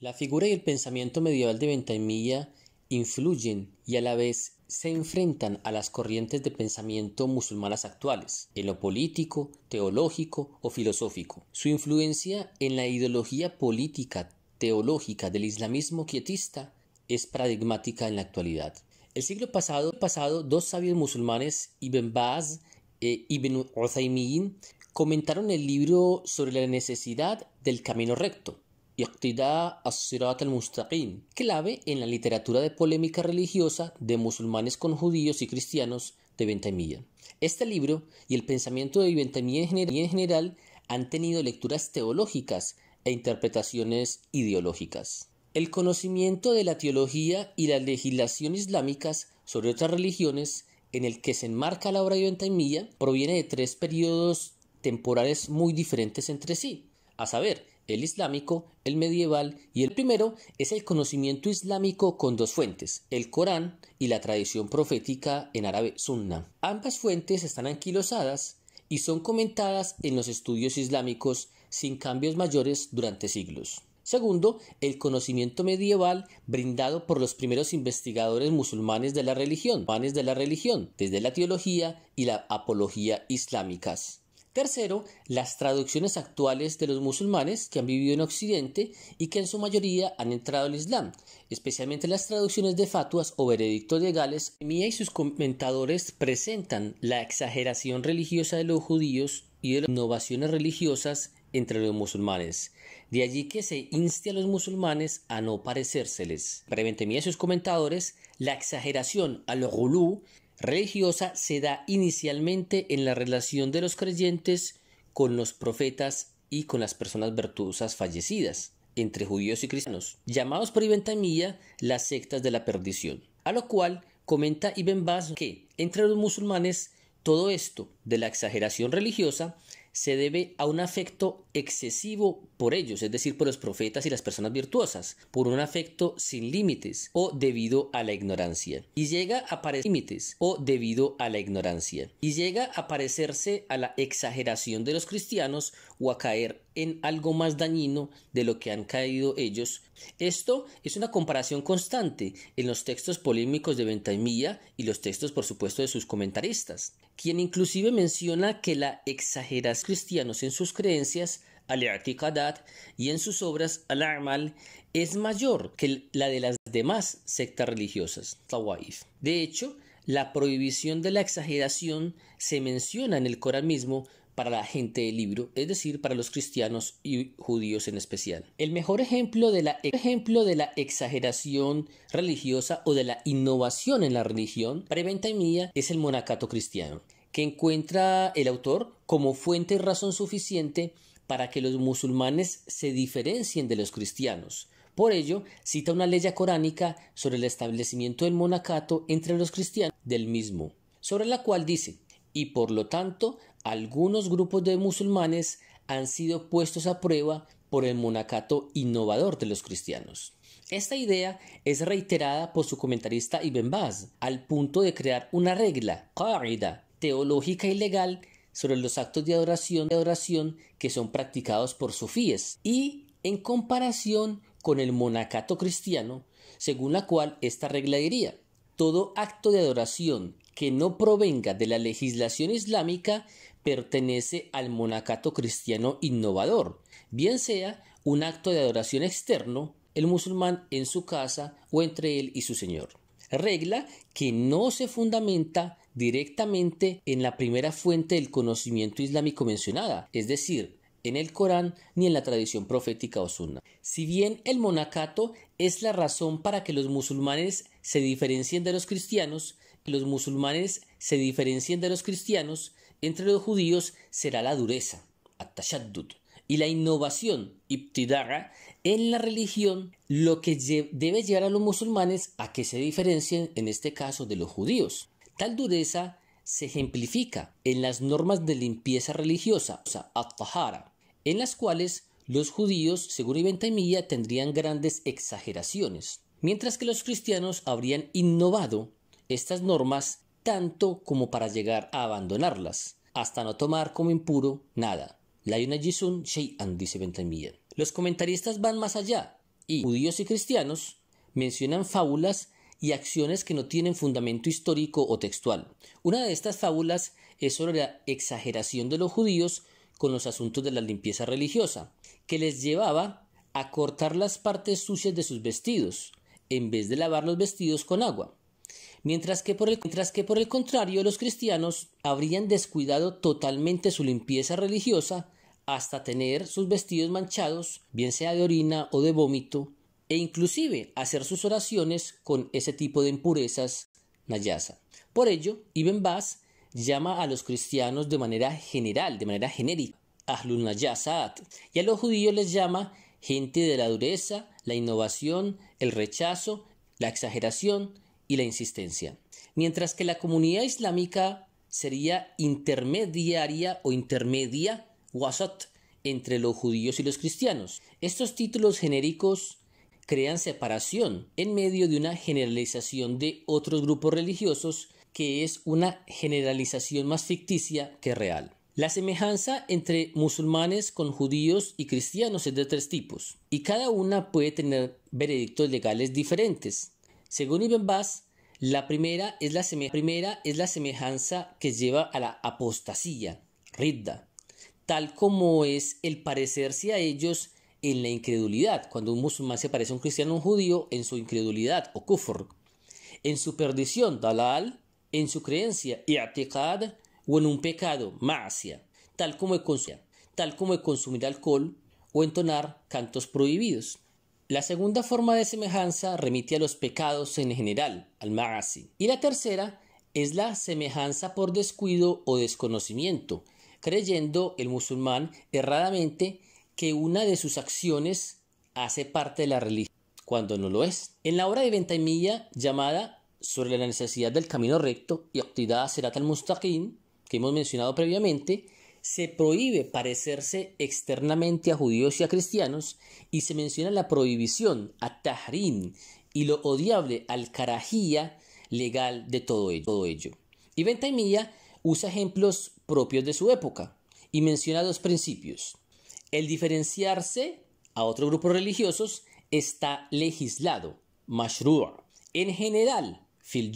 La figura y el pensamiento medieval de Ventimiglia influyen y a la vez se enfrentan a las corrientes de pensamiento musulmanas actuales, en lo político, teológico o filosófico. Su influencia en la ideología política teológica del islamismo quietista es paradigmática en la actualidad. El siglo pasado, dos sabios musulmanes, Ibn Baz e Ibn Uthaymiyin, comentaron el libro sobre la necesidad del camino recto, Iqtida as sirat al-Mustaqim, clave en la literatura de polémica religiosa de musulmanes con judíos y cristianos de Bentamilla. Este libro y el pensamiento de Bentamilla en general han tenido lecturas teológicas e interpretaciones ideológicas. El conocimiento de la teología y la legislación islámicas sobre otras religiones en el que se enmarca la obra de Bentamilla proviene de tres periodos temporales muy diferentes entre sí, a saber, el islámico, el medieval y el primero es el conocimiento islámico con dos fuentes, el Corán y la tradición profética en árabe sunna. Ambas fuentes están anquilosadas y son comentadas en los estudios islámicos sin cambios mayores durante siglos. Segundo, el conocimiento medieval brindado por los primeros investigadores musulmanes de la religión, de la religión, desde la teología y la apología islámicas. Tercero, las traducciones actuales de los musulmanes que han vivido en Occidente y que en su mayoría han entrado al Islam, especialmente las traducciones de fatuas o veredictos legales. Mía y sus comentadores presentan la exageración religiosa de los judíos y de las innovaciones religiosas entre los musulmanes. De allí que se inste a los musulmanes a no parecérseles. Preventemía y sus comentadores la exageración al gulú, religiosa se da inicialmente en la relación de los creyentes con los profetas y con las personas virtuosas fallecidas, entre judíos y cristianos, llamados por Ibn Taymiyyah las sectas de la perdición, a lo cual comenta Ibn Baz que entre los musulmanes todo esto de la exageración religiosa se debe a un afecto excesivo por ellos, es decir, por los profetas y las personas virtuosas, por un afecto sin límites o debido a la ignorancia. Y llega a parecer límites o debido a la ignorancia. Y llega a parecerse a la exageración de los cristianos o a caer en algo más dañino de lo que han caído ellos. Esto es una comparación constante en los textos polémicos de Ventimiglia y los textos, por supuesto, de sus comentaristas, quien inclusive menciona que la exageración cristianos en sus creencias al y en sus obras al amal es mayor que la de las demás sectas religiosas, De hecho, la prohibición de la exageración se menciona en el Corán mismo para la gente del libro, es decir, para los cristianos y judíos en especial. El mejor ejemplo de la, ejemplo de la exageración religiosa o de la innovación en la religión mía es el monacato cristiano, que encuentra el autor como fuente y razón suficiente para que los musulmanes se diferencien de los cristianos. Por ello, cita una ley coránica sobre el establecimiento del monacato entre los cristianos del mismo, sobre la cual dice, y por lo tanto algunos grupos de musulmanes han sido puestos a prueba por el monacato innovador de los cristianos. Esta idea es reiterada por su comentarista Ibn Baz, al punto de crear una regla, qaida, teológica y legal sobre los actos de adoración, de adoración que son practicados por sufíes y en comparación con el monacato cristiano, según la cual esta regla diría todo acto de adoración que no provenga de la legislación islámica pertenece al monacato cristiano innovador, bien sea un acto de adoración externo, el musulmán en su casa o entre él y su Señor. Regla que no se fundamenta directamente en la primera fuente del conocimiento islámico mencionada, es decir, en el Corán ni en la tradición profética o sunna. Si bien el monacato es la razón para que los musulmanes se diferencien de los cristianos, los musulmanes se diferencien de los cristianos, entre los judíos será la dureza, atashaddut, y la innovación, ibtidara, en la religión, lo que debe llevar a los musulmanes a que se diferencien, en este caso, de los judíos. Tal dureza se ejemplifica en las normas de limpieza religiosa, o sea, at en las cuales los judíos, según Ibn Taymiyyah, tendrían grandes exageraciones, mientras que los cristianos habrían innovado estas normas tanto como para llegar a abandonarlas, hasta no tomar como impuro nada. La dice Los comentaristas van más allá y judíos y cristianos mencionan fábulas y acciones que no tienen fundamento histórico o textual. Una de estas fábulas es sobre la exageración de los judíos con los asuntos de la limpieza religiosa, que les llevaba a cortar las partes sucias de sus vestidos, en vez de lavar los vestidos con agua mientras que, por el, que por el contrario los cristianos habrían descuidado totalmente su limpieza religiosa hasta tener sus vestidos manchados, bien sea de orina o de vómito, e inclusive hacer sus oraciones con ese tipo de impurezas Por ello, Ibn Baz llama a los cristianos de manera general, de manera genérica, ahlul nayasat, y a los judíos les llama gente de la dureza, la innovación, el rechazo, la exageración, y la insistencia. Mientras que la comunidad islámica sería intermediaria o intermedia, wasat, entre los judíos y los cristianos. Estos títulos genéricos crean separación en medio de una generalización de otros grupos religiosos que es una generalización más ficticia que real. La semejanza entre musulmanes con judíos y cristianos es de tres tipos, y cada una puede tener veredictos legales diferentes, según Ibn Baz, la primera es la, primera es la semejanza que lleva a la apostasía, ridda, tal como es el parecerse a ellos en la incredulidad, cuando un musulmán se parece a un cristiano o un judío en su incredulidad o kufr, en su perdición, dalal, en su creencia, i'tiqad, o en un pecado, ma'asia, tal como, tal como alcohol o entonar cantos prohibidos. La segunda forma de semejanza remite a los pecados en general, al ma'asi. Y la tercera es la semejanza por descuido o desconocimiento, creyendo el musulmán erradamente que una de sus acciones hace parte de la religión, cuando no lo es. En la obra de milla llamada Sobre la necesidad del camino recto y a Serat al Mustaqim, que hemos mencionado previamente, se prohíbe parecerse externamente a judíos y a cristianos y se menciona la prohibición a Tahrim y lo odiable al carajía legal de todo ello. Todo ello. Y usa ejemplos propios de su época y menciona dos principios. El diferenciarse a otro grupo religiosos está legislado, mashrua, en general, fil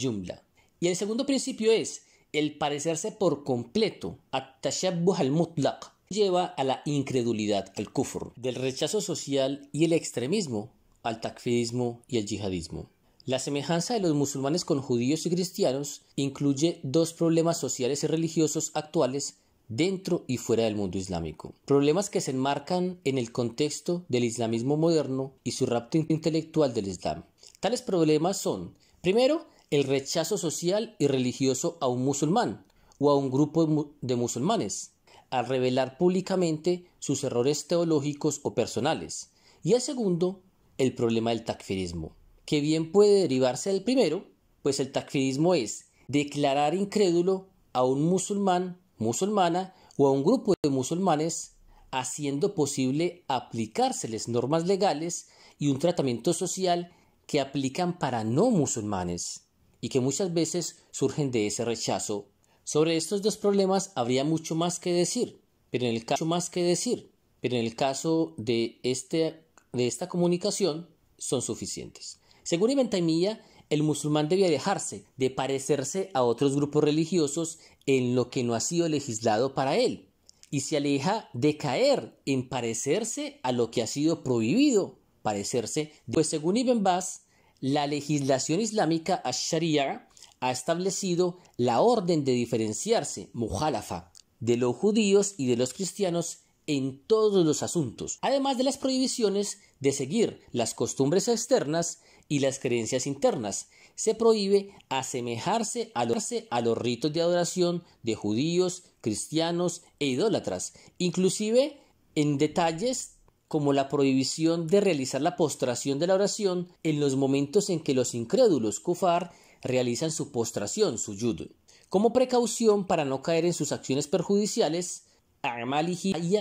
Y el segundo principio es el parecerse por completo a tashabbuh al-mutlaq lleva a la incredulidad, al kufr, del rechazo social y el extremismo al takfirismo y al yihadismo. La semejanza de los musulmanes con judíos y cristianos incluye dos problemas sociales y religiosos actuales dentro y fuera del mundo islámico. Problemas que se enmarcan en el contexto del islamismo moderno y su rapto intelectual del Islam. Tales problemas son, primero, el rechazo social y religioso a un musulmán o a un grupo de musulmanes, a revelar públicamente sus errores teológicos o personales, y el segundo, el problema del takfirismo, que bien puede derivarse del primero, pues el takfirismo es declarar incrédulo a un musulmán, musulmana o a un grupo de musulmanes, haciendo posible aplicárseles normas legales y un tratamiento social que aplican para no musulmanes y que muchas veces surgen de ese rechazo. Sobre estos dos problemas habría mucho más que decir, pero en el caso más que decir, pero en el caso de, este, esta comunicación son suficientes. Según Ibn Taymiyyah, el musulmán debía dejarse de parecerse a otros grupos religiosos en lo que no ha sido legislado para él, y se aleja de caer en parecerse a lo que ha sido prohibido parecerse, pues según Ibn Baz, la legislación islámica ash-Sharia ha establecido la orden de diferenciarse, mujalafa, de los judíos y de los cristianos en todos los asuntos, además de las prohibiciones de seguir las costumbres externas y las creencias internas. Se prohíbe asemejarse a los, a los ritos de adoración de judíos, cristianos e idólatras, inclusive en detalles como la prohibición de realizar la postración de la oración en los momentos en que los incrédulos kufar realizan su postración, su yud. Como precaución para no caer en sus acciones perjudiciales,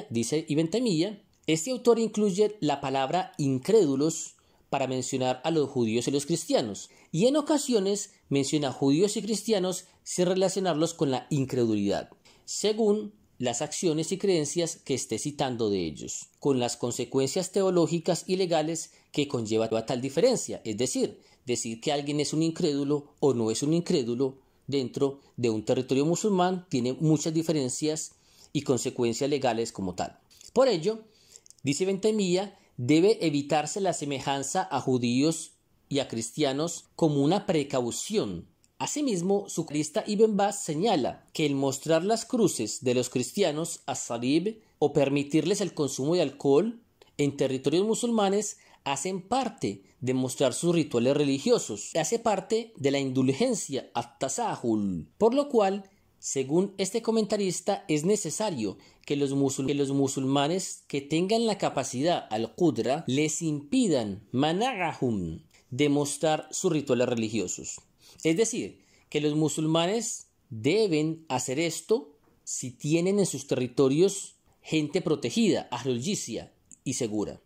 dice Ibn este autor incluye la palabra incrédulos para mencionar a los judíos y los cristianos, y en ocasiones menciona judíos y cristianos sin relacionarlos con la incredulidad. Según las acciones y creencias que esté citando de ellos, con las consecuencias teológicas y legales que conlleva a tal diferencia, es decir, decir que alguien es un incrédulo o no es un incrédulo dentro de un territorio musulmán tiene muchas diferencias y consecuencias legales como tal. Por ello, dice Ventemilla, debe evitarse la semejanza a judíos y a cristianos como una precaución Asimismo, su crista Ibn Baz señala que el mostrar las cruces de los cristianos a Salib o permitirles el consumo de alcohol en territorios musulmanes hacen parte de mostrar sus rituales religiosos, hace parte de la indulgencia at-tasahul, por lo cual, según este comentarista, es necesario que los, musulmanes que tengan la capacidad al-Qudra les impidan managahum de mostrar sus rituales religiosos. Es decir, que los musulmanes deben hacer esto si tienen en sus territorios gente protegida, ahluljicia y segura.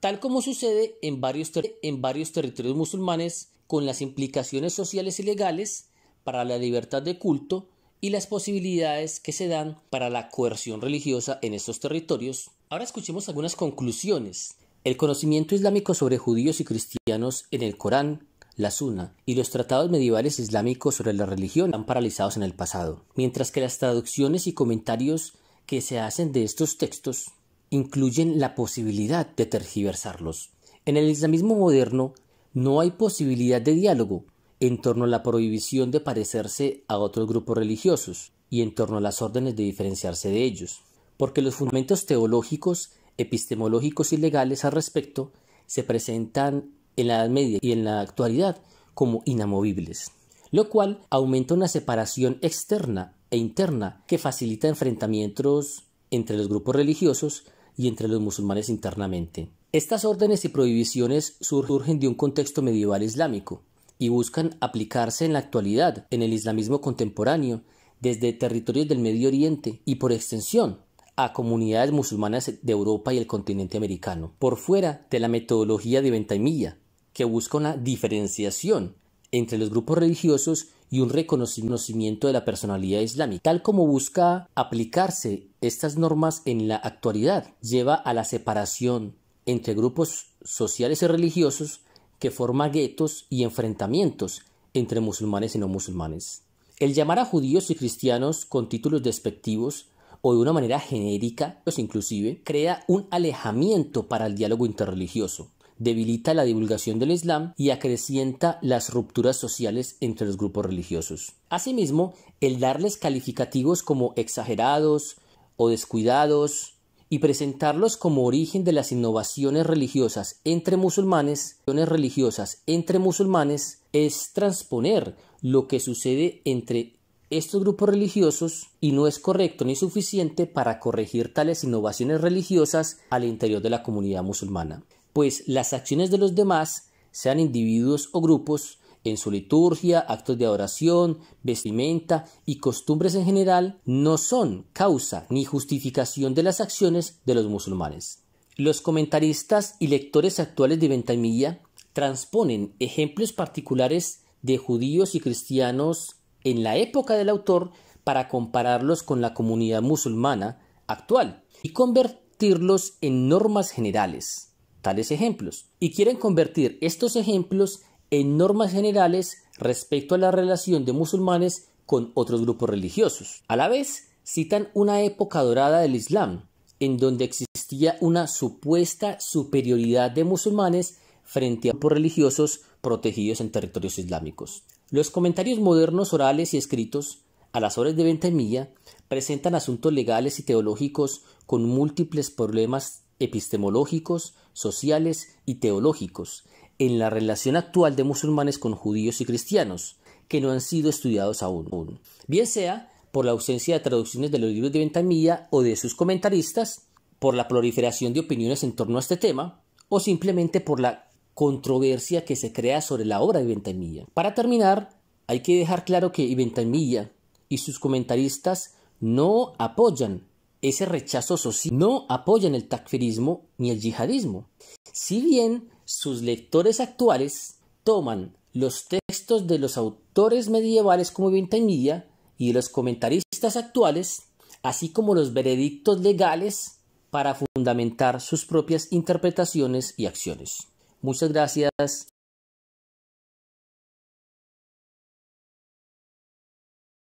Tal como sucede en varios, en varios territorios musulmanes, con las implicaciones sociales y legales para la libertad de culto y las posibilidades que se dan para la coerción religiosa en estos territorios. Ahora escuchemos algunas conclusiones. El conocimiento islámico sobre judíos y cristianos en el Corán la Sunna y los tratados medievales islámicos sobre la religión han paralizados en el pasado, mientras que las traducciones y comentarios que se hacen de estos textos incluyen la posibilidad de tergiversarlos. En el islamismo moderno no hay posibilidad de diálogo en torno a la prohibición de parecerse a otros grupos religiosos y en torno a las órdenes de diferenciarse de ellos, porque los fundamentos teológicos, epistemológicos y legales al respecto se presentan en la Edad Media y en la actualidad como inamovibles, lo cual aumenta una separación externa e interna que facilita enfrentamientos entre los grupos religiosos y entre los musulmanes internamente. Estas órdenes y prohibiciones surgen de un contexto medieval islámico y buscan aplicarse en la actualidad, en el islamismo contemporáneo, desde territorios del Medio Oriente y por extensión a comunidades musulmanas de Europa y el continente americano, por fuera de la metodología de milla, que busca una diferenciación entre los grupos religiosos y un reconocimiento de la personalidad islámica. Tal como busca aplicarse estas normas en la actualidad, lleva a la separación entre grupos sociales y religiosos que forma guetos y enfrentamientos entre musulmanes y no musulmanes. El llamar a judíos y cristianos con títulos despectivos o de una manera genérica, los pues inclusive, crea un alejamiento para el diálogo interreligioso debilita la divulgación del Islam y acrecienta las rupturas sociales entre los grupos religiosos. Asimismo, el darles calificativos como exagerados o descuidados y presentarlos como origen de las innovaciones religiosas entre musulmanes, religiosas entre musulmanes es transponer lo que sucede entre estos grupos religiosos y no es correcto ni suficiente para corregir tales innovaciones religiosas al interior de la comunidad musulmana pues las acciones de los demás, sean individuos o grupos, en su liturgia, actos de adoración, vestimenta y costumbres en general, no son causa ni justificación de las acciones de los musulmanes. Los comentaristas y lectores actuales de Ventanilla transponen ejemplos particulares de judíos y cristianos en la época del autor para compararlos con la comunidad musulmana actual y convertirlos en normas generales tales ejemplos y quieren convertir estos ejemplos en normas generales respecto a la relación de musulmanes con otros grupos religiosos. A la vez, citan una época dorada del Islam, en donde existía una supuesta superioridad de musulmanes frente a grupos religiosos protegidos en territorios islámicos. Los comentarios modernos orales y escritos a las horas de milla, presentan asuntos legales y teológicos con múltiples problemas epistemológicos, sociales y teológicos en la relación actual de musulmanes con judíos y cristianos, que no han sido estudiados aún, bien sea por la ausencia de traducciones de los libros de Ventamilla o de sus comentaristas, por la proliferación de opiniones en torno a este tema, o simplemente por la controversia que se crea sobre la obra de Ventamilla. Para terminar, hay que dejar claro que ventamilla y sus comentaristas no apoyan ese rechazo social no apoyan el takfirismo ni el yihadismo. Si bien sus lectores actuales toman los textos de los autores medievales como Taymiyyah y de los comentaristas actuales, así como los veredictos legales para fundamentar sus propias interpretaciones y acciones. Muchas gracias